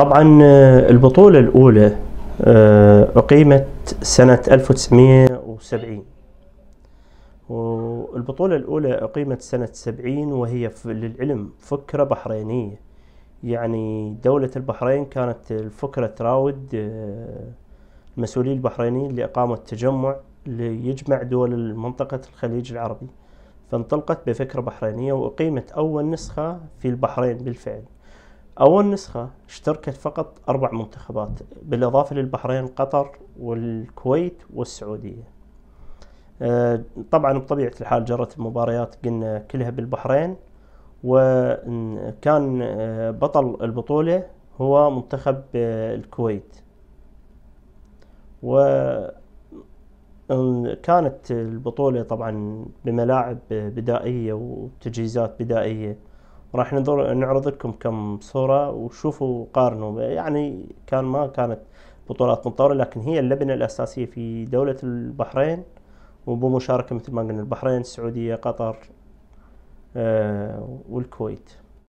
طبعا آه، البطولة الأولى آه، أقيمت سنة 1970 والبطولة الأولى أقيمت سنة 70 وهي للعلم فكرة بحرينية يعني دولة البحرين كانت الفكرة تراود آه، المسؤولين البحرينيين لإقامة تجمع ليجمع دول منطقة الخليج العربي فانطلقت بفكرة بحرينية وأقيمت أول نسخة في البحرين بالفعل أول نسخة اشتركت فقط أربع منتخبات بالإضافة للبحرين قطر والكويت والسعودية آه، طبعا بطبيعة الحال جرت المباريات قلنا كلها بالبحرين وكان آه، بطل البطولة هو منتخب آه، الكويت وكانت البطولة طبعا بملاعب بدائية وتجهيزات بدائية راح نظر نعرض لكم كم صورة وشوفوا قارنوا يعني كان ما كانت بطولات مطوره لكن هي اللبنة الأساسية في دولة البحرين وبمشاركة مثل ما قلنا البحرين السعودية قطر آه والكويت